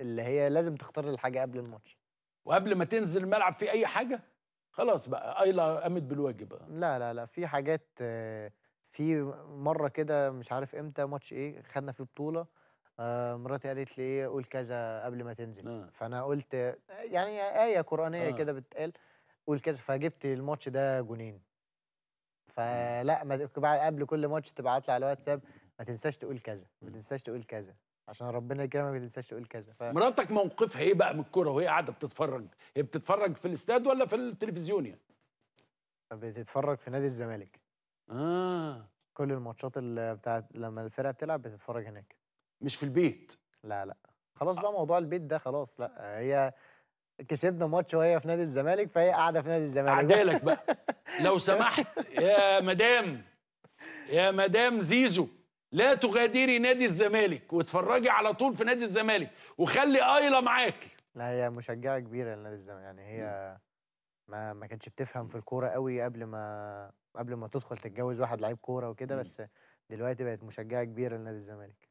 اللي هي لازم تختار الحاجه قبل الماتش وقبل ما تنزل الملعب في اي حاجه خلاص بقى ايلا قامت بالواجب لا لا لا في حاجات آه، في مره كده مش عارف امتى ماتش ايه خدنا فيه بطوله آه، مراتي قالت لي ايه قول كذا قبل ما تنزل آه. فانا قلت يعني ايه قرانيه آه. كده بتقال قول كذا فجبت الماتش ده جونين آه. فلا ما قبل كل ماتش تبعت لي على الواتساب ما تنساش تقول كذا ما تنساش تقول كذا عشان ربنا يكرمك ما تنساش تقول كذا ف... مراتك موقفها ايه بقى من الكوره وهي قاعده بتتفرج هي بتتفرج في الاستاد ولا في التلفزيون يعني بتتفرج في نادي الزمالك اه كل الماتشات اللي بتاعت لما الفرقه بتلعب بتتفرج هناك مش في البيت لا لا خلاص بقى آه. موضوع البيت ده خلاص لا هي كسبنا ماتش وهي في نادي الزمالك فهي قاعده في نادي الزمالك عدالك بقى لو سمحت يا مدام يا مدام زيزو لا تغادري نادي الزمالك واتفرجي على طول في نادي الزمالك وخلي ايلا معاكي لا هي مشجعه كبيره لنادي الزمالك يعني هي ما ما كانتش بتفهم في الكوره قوي قبل ما قبل ما تدخل تتجوز واحد لعيب كوره وكده بس دلوقتي بقت مشجعه كبيره لنادي الزمالك